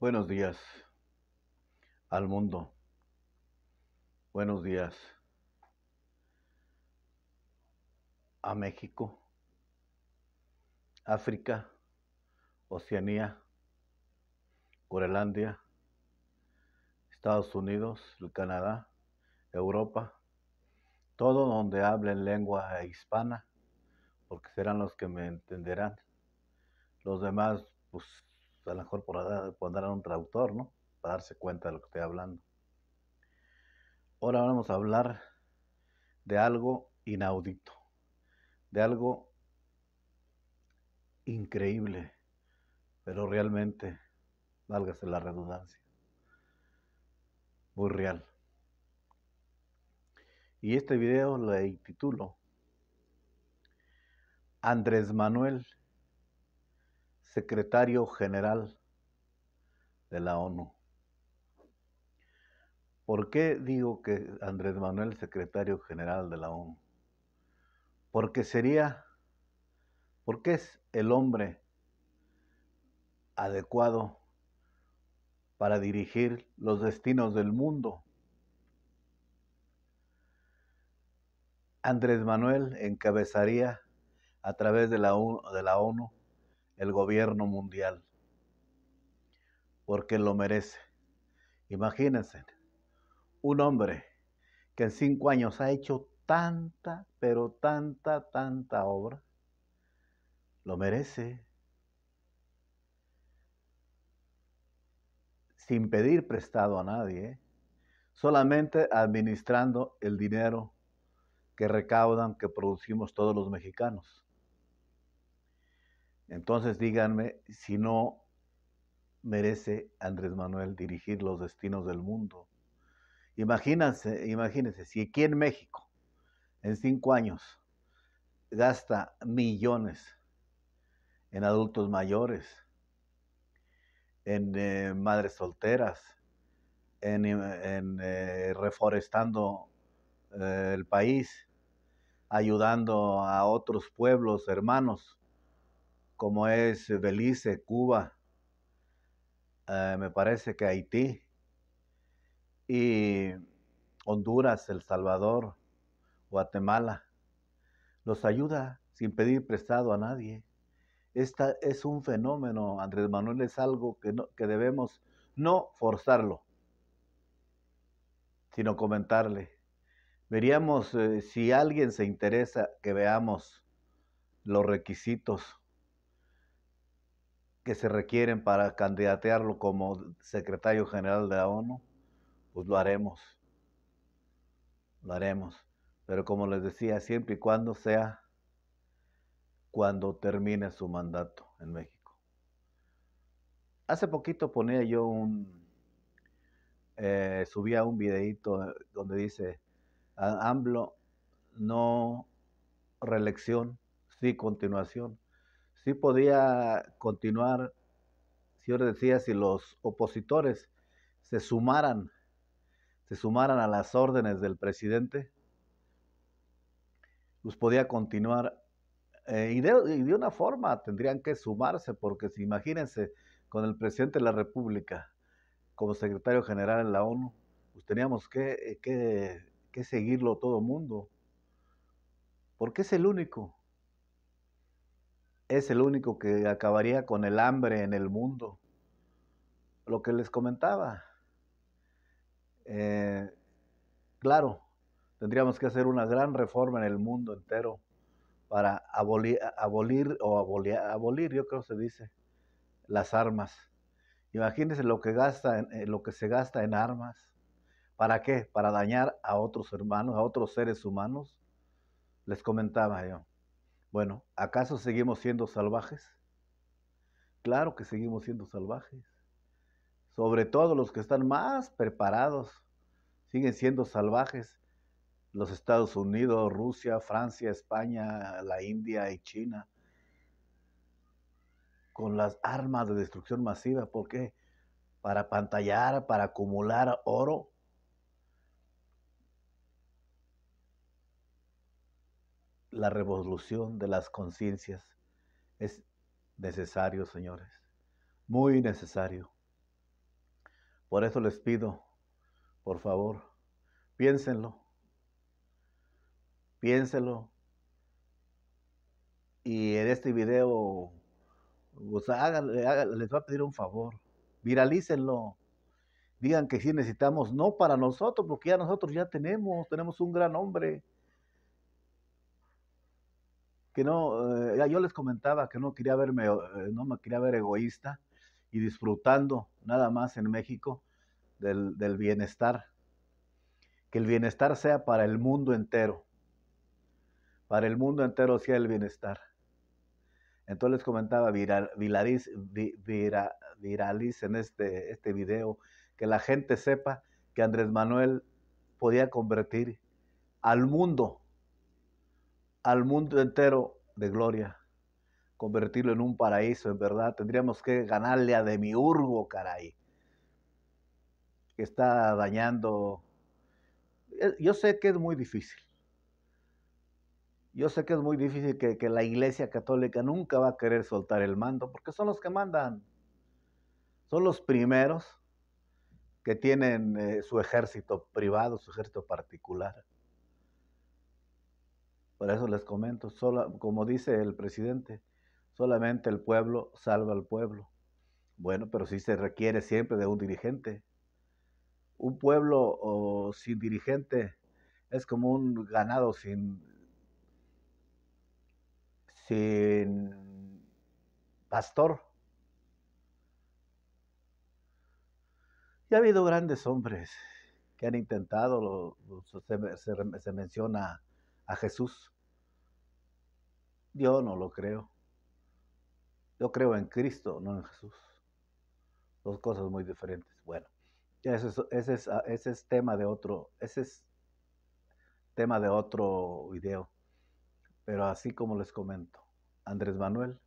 Buenos días al mundo. Buenos días a México, África, Oceanía, Corelandia, Estados Unidos, Canadá, Europa, todo donde hablen lengua hispana, porque serán los que me entenderán. Los demás, pues a lo mejor a un traductor, ¿no? Para darse cuenta de lo que estoy hablando. Ahora vamos a hablar de algo inaudito, de algo increíble, pero realmente, válgase la redundancia, muy real. Y este video le titulo Andrés Manuel secretario general de la ONU. ¿Por qué digo que Andrés Manuel es secretario general de la ONU? Porque sería, porque es el hombre adecuado para dirigir los destinos del mundo. Andrés Manuel encabezaría a través de la, de la ONU el gobierno mundial, porque lo merece. Imagínense, un hombre que en cinco años ha hecho tanta, pero tanta, tanta obra, lo merece. Sin pedir prestado a nadie, solamente administrando el dinero que recaudan, que producimos todos los mexicanos. Entonces díganme si no merece Andrés Manuel dirigir los destinos del mundo. Imagínense, imagínense, si aquí en México, en cinco años, gasta millones en adultos mayores, en eh, madres solteras, en, eh, eh, reforestando el país, ayudando a otros pueblos hermanos como es Belice, Cuba, eh, me parece que Haití y Honduras, El Salvador, Guatemala, los ayuda sin pedir prestado a nadie. Esta es un fenómeno, Andrés Manuel, es algo que, no, debemos no forzarlo, sino comentarle. Veríamos eh, si alguien se interesa que veamos los requisitos que se requieren para candidatearlo como secretario general de la ONU, pues lo haremos. Lo haremos. Pero como les decía, siempre y cuando sea cuando termine su mandato en México. Hace poquito ponía yo un, eh, subía un videito eh, donde dice, AMLO no reelección, sí continuación. Si podía continuar, si le decía, si los opositores se sumaran, se sumaran a las órdenes del presidente, pues podía continuar. Eh, y, de, una forma tendrían que sumarse, porque si imagínense, con el presidente de la República como secretario general en la ONU, pues teníamos que, eh, que seguirlo todo mundo, porque es el único es el único que acabaría con el hambre en el mundo. Lo que les comentaba. Eh, claro, tendríamos que hacer una gran reforma en el mundo entero para abolir, o abolir, yo creo se dice, las armas. Imagínense lo que, gasta en, eh, lo que se gasta en armas. ¿Para qué? Para dañar a otros hermanos, a otros seres humanos. Les comentaba yo. Bueno, ¿acaso seguimos siendo salvajes? Claro que seguimos siendo salvajes. Sobre todo los que están más preparados, siguen siendo salvajes. Los Estados Unidos, Rusia, Francia, España, la India y China, con las armas de destrucción masiva. ¿Por qué? Para pantallar, para acumular oro, la revolución de las conciencias es necesario, señores, muy necesario. Por eso les pido, por favor, piénsenlo, piénsenlo. Y en este video, pues, les va a pedir un favor, viralícenlo. Digan que sí necesitamos, no para nosotros, porque ya nosotros ya tenemos, tenemos un gran hombre que no, eh, yo les comentaba que no quería verme, eh, no me quería ver egoísta y disfrutando nada más en México del, bienestar. Que el bienestar sea para el mundo entero. Para el mundo entero sea el bienestar. Entonces les comentaba, viral, en este, este video, que la gente sepa que Andrés Manuel podía convertir al mundo al mundo entero de gloria, convertirlo en un paraíso, en verdad. Tendríamos que ganarle a Demiurgo, caray, que está dañando. Eh, yo sé que es muy difícil. Yo sé que es muy difícil que, la Iglesia Católica nunca va a querer soltar el mando, porque son los que mandan. Son los primeros que tienen eh, su ejército privado, su ejército particular. Por eso les comento, como dice el presidente, solamente el pueblo salva al pueblo. Bueno, pero si se requiere siempre de un dirigente. Un pueblo sin dirigente es como un ganado sin, pastor. Y ha habido grandes hombres que han intentado, lo, se, se menciona a Jesús? Yo no lo creo. Yo creo en Cristo, no en Jesús. Dos cosas muy diferentes. Bueno, ese es, ese es, tema de otro, ese es tema de otro video. Pero así como les comento, Andrés Manuel.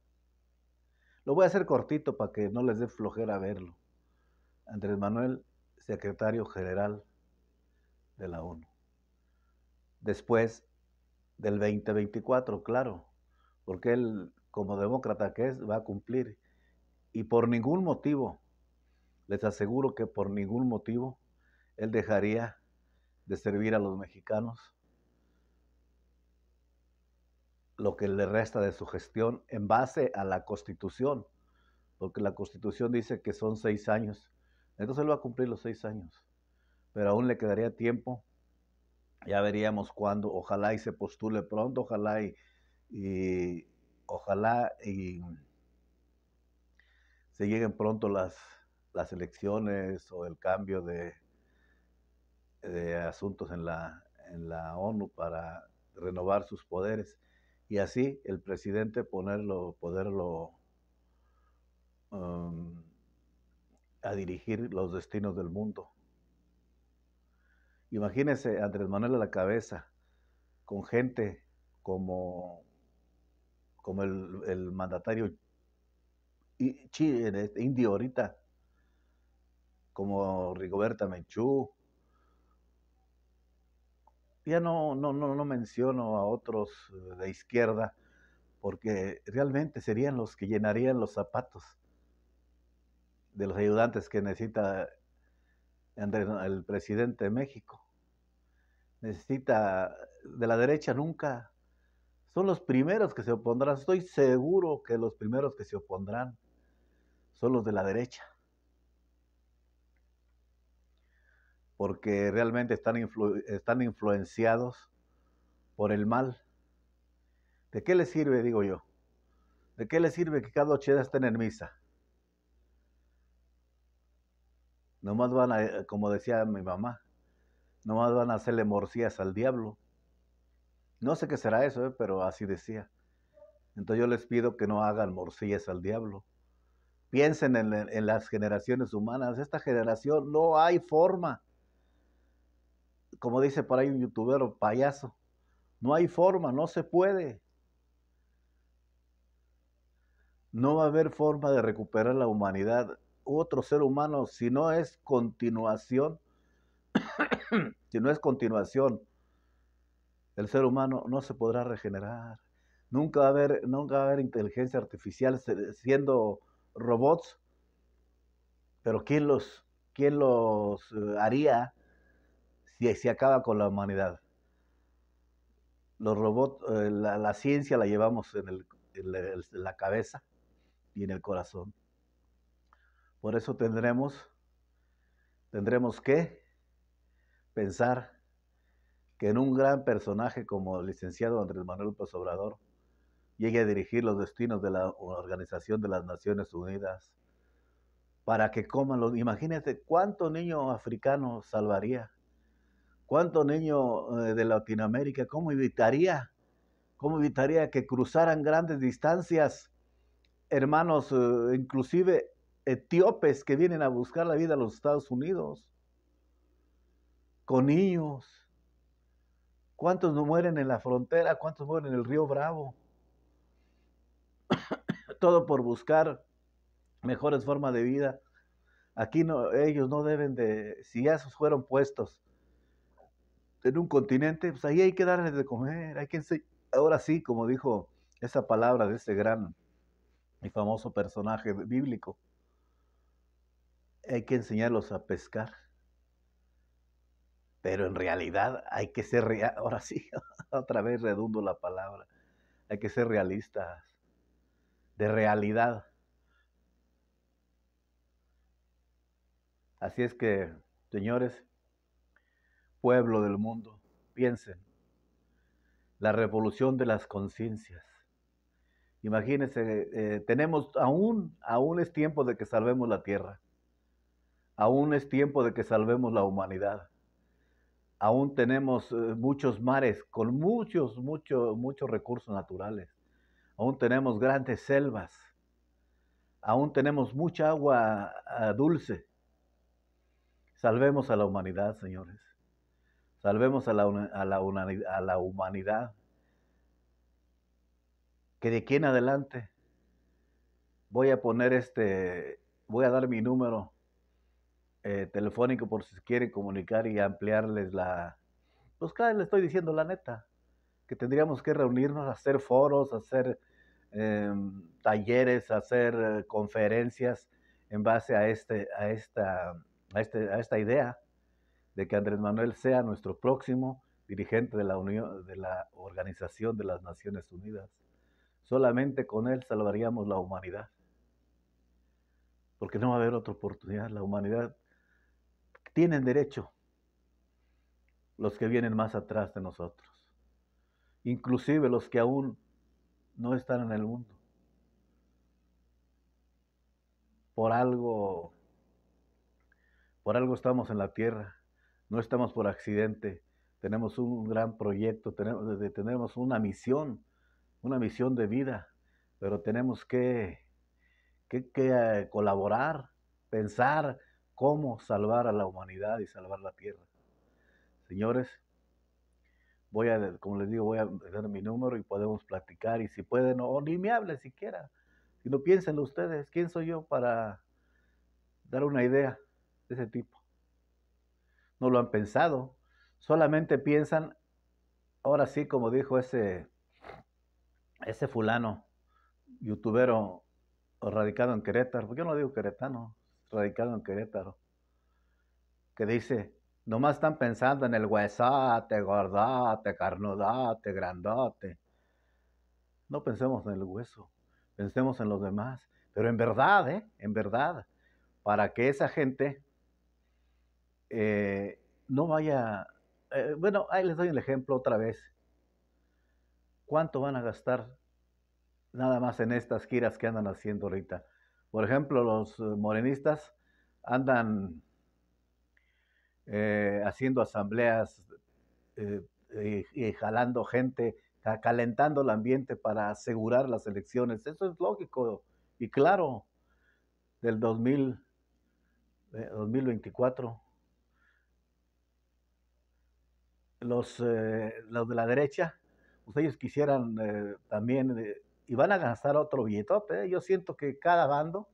Lo voy a hacer cortito para que no les dé flojera verlo. Andrés Manuel, secretario general de la ONU. Después del 2024, claro, porque él, como demócrata que es, va a cumplir. Y por ningún motivo, les aseguro que por ningún motivo, él dejaría de servir a los mexicanos lo que le resta de su gestión en base a la constitución, porque la constitución dice que son seis años, entonces él va a cumplir los seis años, pero aún le quedaría tiempo ya veríamos cuándo, ojalá y se postule pronto, ojalá y, ojalá se lleguen pronto las, elecciones o el cambio de, de asuntos en la, en la ONU para renovar sus poderes y así el presidente ponerlo, poderlo um, a dirigir los destinos del mundo. Imagínese Andrés Manuel a la cabeza, con gente como, como el, el mandatario este, indio ahorita, como Rigoberta Menchú. Ya no, no, no, no menciono a otros de izquierda, porque realmente serían los que llenarían los zapatos de los ayudantes que necesita el presidente de México necesita de la derecha nunca. Son los primeros que se opondrán. Estoy seguro que los primeros que se opondrán son los de la derecha. Porque realmente están, están influenciados por el mal. ¿De qué les sirve, digo yo? ¿De qué les sirve que cada ocheda estén en misa? Nomás van a, como decía mi mamá, Nomás van a hacerle morcillas al diablo. No sé qué será eso, eh, pero así decía. Entonces yo les pido que no hagan morcillas al diablo. Piensen en, las generaciones humanas. Esta generación no hay forma. Como dice por ahí un youtuber payaso. No hay forma, no se puede. No va a haber forma de recuperar la humanidad, otro ser humano, si no es continuación si no es continuación, el ser humano no se podrá regenerar. Nunca va a haber, nunca a haber inteligencia artificial siendo robots, pero ¿quién los, quién los eh, haría si se acaba con la humanidad? Los robots, eh, la, ciencia la llevamos en, la, en la cabeza y en el corazón. Por eso tendremos, tendremos que pensar que en un gran personaje como el licenciado Andrés Manuel López Obrador llegue a dirigir los destinos de la Organización de las Naciones Unidas para que coman los... Imagínense cuánto niño africano salvaría, cuánto niño eh, de Latinoamérica, cómo evitaría, cómo evitaría que cruzaran grandes distancias, hermanos, eh, inclusive etíopes que vienen a buscar la vida a los Estados Unidos con niños. ¿Cuántos no mueren en la frontera? ¿Cuántos mueren en el río Bravo? Todo por buscar mejores formas de vida. Aquí ellos no deben de, si ya esos fueron puestos en un continente, pues ahí hay que darles de comer, hay que ahora sí, como dijo esa palabra de ese gran y famoso personaje bíblico, hay que enseñarlos a pescar pero en realidad hay que ser, real, ahora sí, otra vez redundo la palabra, hay que ser realistas, de realidad. Así es que, señores, pueblo del mundo, piensen, la revolución de las conciencias. Imagínense, eh, tenemos aún, aún es tiempo de que salvemos la tierra, aún es tiempo de que salvemos la humanidad aún tenemos eh, muchos mares con muchos, muchos, muchos recursos naturales. Aún tenemos grandes selvas. Aún tenemos mucha agua ah, dulce. Salvemos a la humanidad, señores. Salvemos a la, a la, humanidad. Que de aquí en adelante voy a poner este, voy a dar mi número eh, telefónico por si quieren comunicar y ampliarles la... Pues claro, le estoy diciendo la neta, que tendríamos que reunirnos, hacer foros, hacer em, talleres, hacer conferencias en base a, este, a, esta, a, este, a esta idea de que Andrés Manuel sea nuestro próximo dirigente de la, Unión, de la Organización de las Naciones Unidas. Solamente con él salvaríamos la humanidad. Porque no va a haber otra oportunidad. La humanidad tienen derecho los que vienen más atrás de nosotros, inclusive los que aún no están en el mundo. Por algo, por algo estamos en la tierra, no estamos por accidente, tenemos un gran proyecto, tenemos, tenemos una misión, una misión de vida, pero tenemos que, que, que eh, colaborar, pensar, cómo salvar a la humanidad y salvar la tierra. Señores, voy a, como les digo, voy a dar mi número y podemos platicar y si pueden, o, ni me hable siquiera. Si no piénsenlo ustedes, ¿quién soy yo para dar una idea de ese tipo? No lo han pensado, solamente piensan, ahora sí, como dijo ese, ese fulano, youtubero radicado en Querétaro, porque yo no digo queretano, radicado en Querétaro, que dice, nomás están pensando en el huesate, gordate, carnudate, grandote. No pensemos en el hueso, pensemos en los demás. Pero en verdad, ¿eh? En verdad, para que esa gente eh, no vaya... Eh, bueno, ahí les doy el ejemplo otra vez. ¿Cuánto van a gastar nada más en estas giras que andan haciendo ahorita? Por ejemplo, los eh, morenistas andan eh, haciendo asambleas eh, y, jalando gente, calentando el ambiente para asegurar las elecciones. Eso es lógico y claro del 2000, 2024. Los, los de la derecha, pues ellos quisieran también y van a gastar otro billetote. ¿eh? Yo siento que cada bando,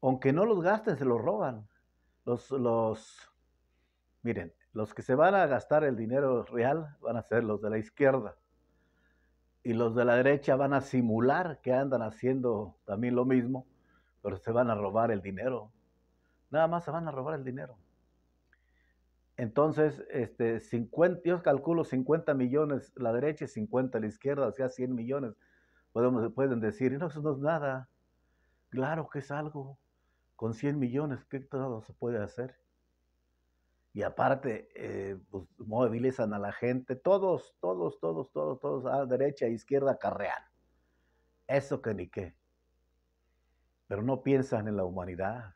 aunque no los gasten, se los roban. Los, los, miren, los que se van a gastar el dinero real van a ser los de la izquierda. Y los de la derecha van a simular que andan haciendo también lo mismo, pero se van a robar el dinero. Nada más se van a robar el dinero. Entonces, este, 50, yo calculo 50 millones la derecha y 50 la izquierda, o sea, 100 millones. Podemos, pueden decir, no, eso no es nada. Claro que es algo. Con 100 millones, ¿qué todo se puede hacer? Y aparte, eh, pues, movilizan a la gente, todos, todos, todos, todos, todos, a ah, derecha e izquierda carrean. Eso que ni qué. Pero no piensan en la humanidad.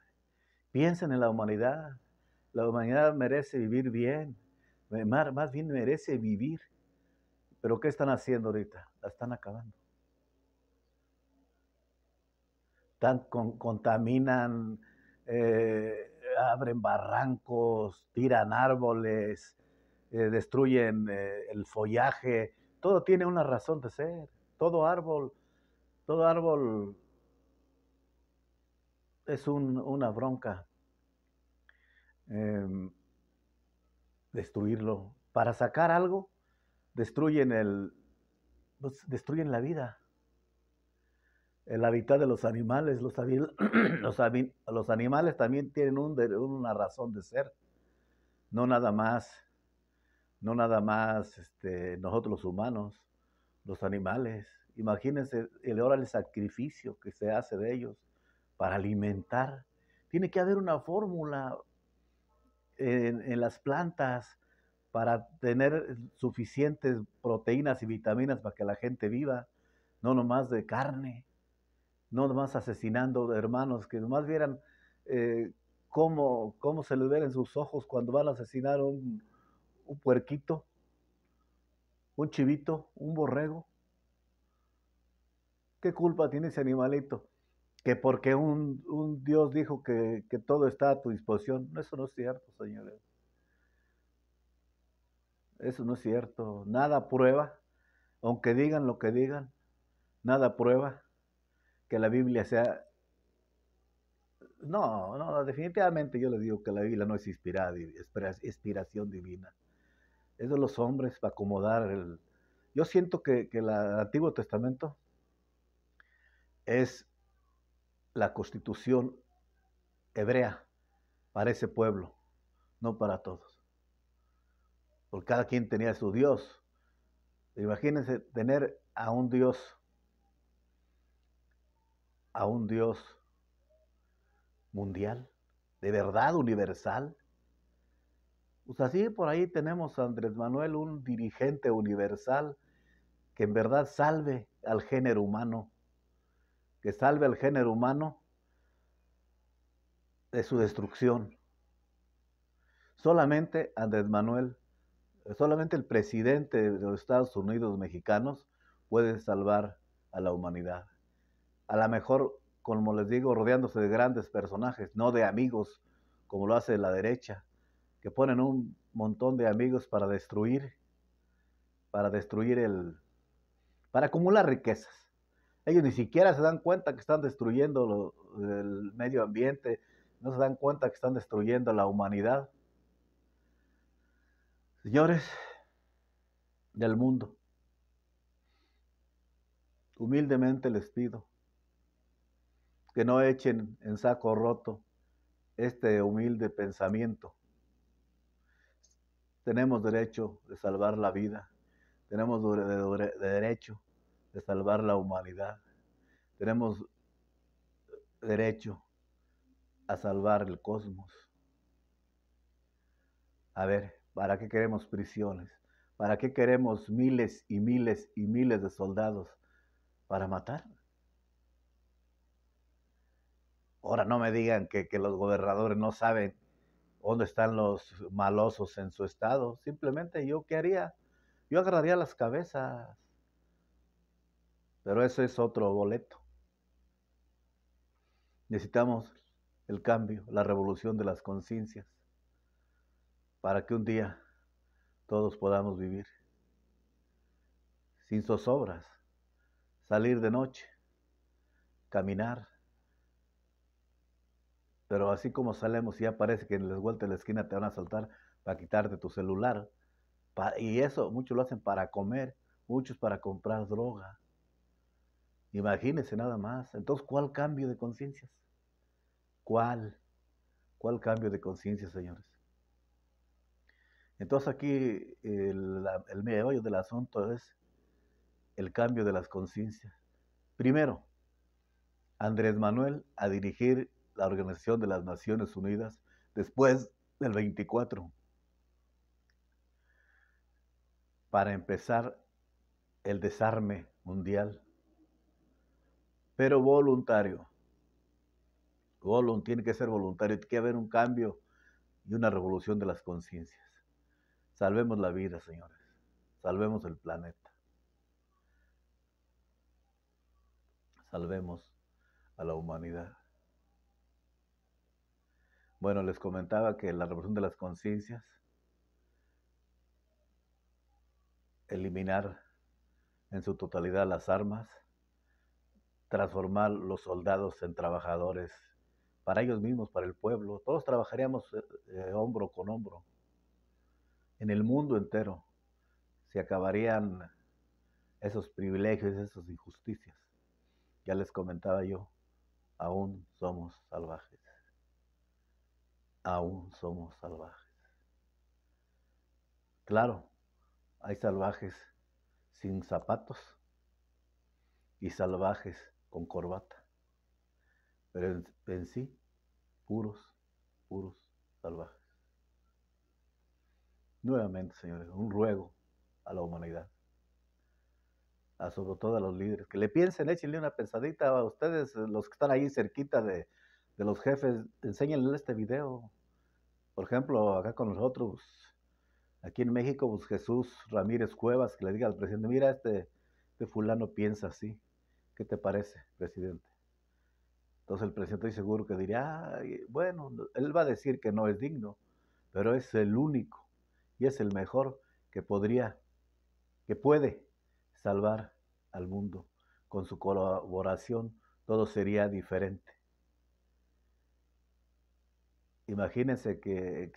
Piensen en la humanidad. La humanidad merece vivir bien, más bien merece vivir. Pero ¿qué están haciendo ahorita? La están acabando. Tan, contaminan, eh, abren barrancos, tiran árboles, eh, destruyen eh, el follaje. Todo tiene una razón de ser. Todo árbol, todo árbol es una bronca Em, destruirlo. Para sacar algo, destruyen, el, pues, destruyen la vida, el hábitat de los animales. Los, los, animales también tienen un, una razón de ser, no nada más, no nada más este, nosotros los humanos, los animales. Imagínense el ahora el sacrificio que se hace de ellos para alimentar. Tiene que haber una fórmula en, las plantas para tener suficientes proteínas y vitaminas para que la gente viva, no nomás de carne, no nomás asesinando hermanos, que nomás vieran eh, cómo, cómo, se les ven en sus ojos cuando van a asesinar un puerquito, un chivito, un borrego. ¿Qué culpa tiene ese animalito? que porque un, Dios dijo que, todo está a tu disposición. Eso no es cierto, señores. Eso no es cierto. Nada prueba, aunque digan lo que digan, nada prueba que la Biblia sea... No, no, definitivamente yo le digo que la Biblia no es inspirada, inspiración divina. Es de los hombres para acomodar el... Yo siento que, el Antiguo Testamento es la constitución hebrea para ese pueblo, no para todos. Porque cada quien tenía su Dios. Imagínense tener a un Dios, a un Dios mundial, de verdad universal. Pues así por ahí tenemos a Andrés Manuel, un dirigente universal que en verdad salve al género humano que salve al género humano de su destrucción. Solamente Andrés Manuel, solamente el presidente de los Estados Unidos mexicanos puede salvar a la humanidad. A lo mejor, como les digo, rodeándose de grandes personajes, no de amigos como lo hace la derecha, que ponen un montón de amigos para destruir, para destruir el, para acumular riquezas. Ellos ni siquiera se dan cuenta que están destruyendo el medio ambiente, no se dan cuenta que están destruyendo la humanidad. Señores del mundo, humildemente les pido que no echen en saco roto este humilde pensamiento. Tenemos derecho de salvar la vida, tenemos de, de, derecho de salvar la humanidad. Tenemos derecho a salvar el cosmos. A ver, ¿para qué queremos prisiones? ¿Para qué queremos miles y miles y miles de soldados para matar? Ahora no me digan que, los gobernadores no saben dónde están los malosos en su estado. Simplemente yo qué haría. Yo agarraría las cabezas pero eso es otro boleto. Necesitamos el cambio, la revolución de las conciencias, para que un día todos podamos vivir sin zozobras, salir de noche, caminar. Pero así como salemos y ya parece que en las vuelta de la esquina te van a saltar para quitarte tu celular. y eso muchos lo hacen para comer, muchos para comprar droga, Imagínense nada más. Entonces, ¿cuál cambio de conciencias? ¿Cuál? ¿Cuál cambio de conciencia, señores? Entonces aquí el, el meollo del asunto es el cambio de las conciencias. Primero, Andrés Manuel a dirigir la Organización de las Naciones Unidas después del 24, para empezar el desarme mundial pero voluntario. tiene que ser voluntario, tiene que haber un cambio y una revolución de las conciencias. Salvemos la vida, señores. Salvemos el planeta. Salvemos a la humanidad. Bueno, les comentaba que la revolución de las conciencias, eliminar en su totalidad las armas, transformar los soldados en trabajadores para ellos mismos, para el pueblo. Todos trabajaríamos eh, eh, hombro con hombro en el mundo entero. Se acabarían esos privilegios, esas injusticias. Ya les comentaba yo, aún somos salvajes. Aún somos salvajes. Claro, hay salvajes sin zapatos y salvajes con corbata, pero en, sí, puros, puros salvajes. Nuevamente, señores, un ruego a la humanidad, a sobre todo a los líderes, que le piensen, échenle una pensadita a ustedes, los que están ahí cerquita de, de los jefes, enséñenle este video. Por ejemplo, acá con nosotros, aquí en México, pues, Jesús Ramírez Cuevas, que le diga al presidente, mira, este, este fulano piensa así. ¿Qué te parece, presidente? Entonces el presidente seguro que diría, bueno, él va a decir que no es digno, pero es el único y es el mejor que podría, que puede salvar al mundo. Con su colaboración todo sería diferente. Imagínense que,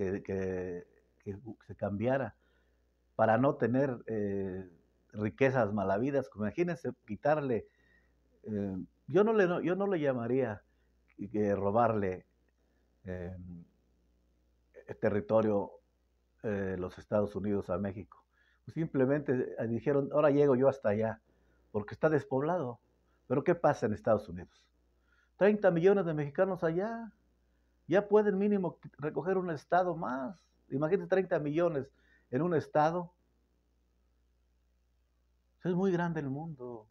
se cambiara para no tener eh, riquezas malavidas. Imagínense quitarle eh, yo, no le, yo no le llamaría que robarle eh, el territorio eh, los Estados Unidos a México. Simplemente eh, dijeron, ahora llego yo hasta allá, porque está despoblado. Pero ¿qué pasa en Estados Unidos? 30 millones de mexicanos allá, ya pueden mínimo recoger un estado más. Imagínate 30 millones en un estado. Es muy grande el mundo.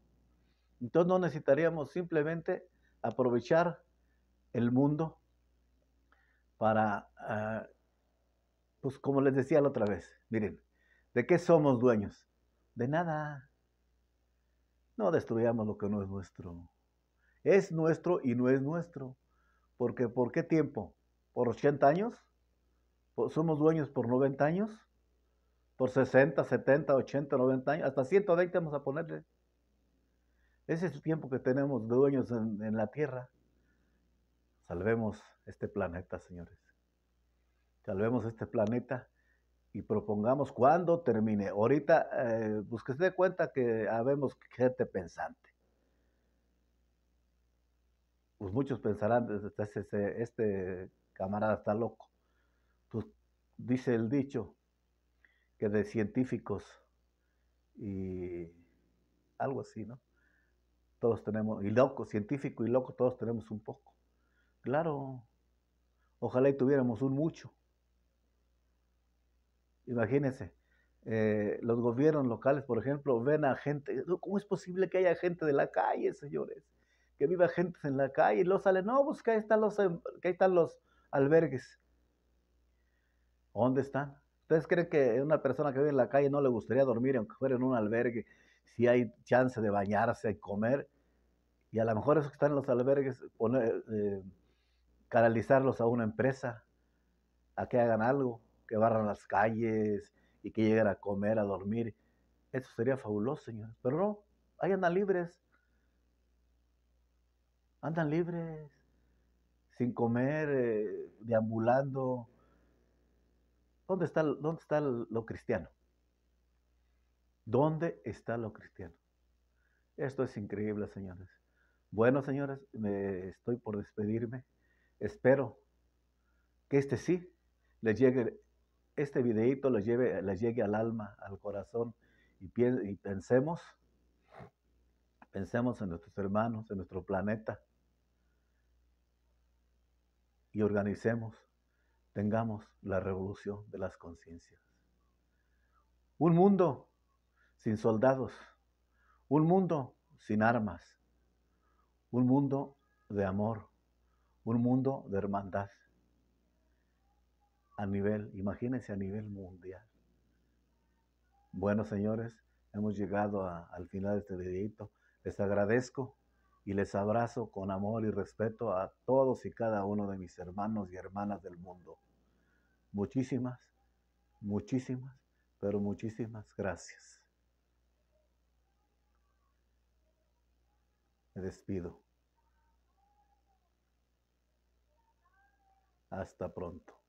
Entonces no necesitaríamos simplemente aprovechar el mundo para, ah, pues como les decía la otra vez, miren, ¿de qué somos dueños? De nada. No destruyamos lo que no es nuestro. Es nuestro y no es nuestro. Porque ¿por qué tiempo? ¿Por 80 años? ¿Somos dueños por 90 años? ¿Por 60, 70, 80, 90 años? Hasta 120 vamos a ponerle. Ese es el tiempo que tenemos dueños en, la tierra. Salvemos este planeta, señores. Salvemos este planeta y propongamos cuando termine. Ahorita, eh, pues que se dé cuenta que habemos gente pensante. Pues muchos pensarán, este, este, este, este camarada está loco. Pues dice el dicho que de científicos y algo así, ¿no? todos tenemos, y loco, científico y loco, todos tenemos un poco. Claro, ojalá y tuviéramos un mucho. Imagínense, eh, los gobiernos locales, por ejemplo, ven a gente, ¿cómo es posible que haya gente de la calle, señores? Que viva gente en la calle y luego salen, no, pues ahí están los, que ahí están los albergues. ¿Dónde están? ¿Ustedes creen que una persona que vive en la calle no le gustaría dormir aunque fuera en un albergue? si hay chance de bañarse, comer, y a lo mejor esos que están en los albergues, poner, eh, canalizarlos a una empresa, a que hagan algo, que barran las calles y que lleguen a comer, a dormir. Eso sería fabuloso, señores. Pero no, ahí andan libres. Andan libres, sin comer, eh, deambulando. ¿Dónde está, dónde está lo cristiano? ¿Dónde está lo cristiano? Esto es increíble, señores. Bueno, señores, me estoy por despedirme. Espero que este sí les llegue, este videito les, lleve, llegue al alma, al corazón y, y pensemos, pensemos en nuestros hermanos, en nuestro planeta y organicemos, tengamos la revolución de las conciencias. Un mundo sin soldados, un mundo sin armas, un mundo de amor, un mundo de hermandad a nivel, imagínense a nivel mundial. Bueno, señores, hemos llegado al final de este videito. Les agradezco y les abrazo con amor y respeto a todos y cada uno de mis hermanos y hermanas del mundo. Muchísimas, muchísimas, pero muchísimas gracias. me despido. Hasta pronto.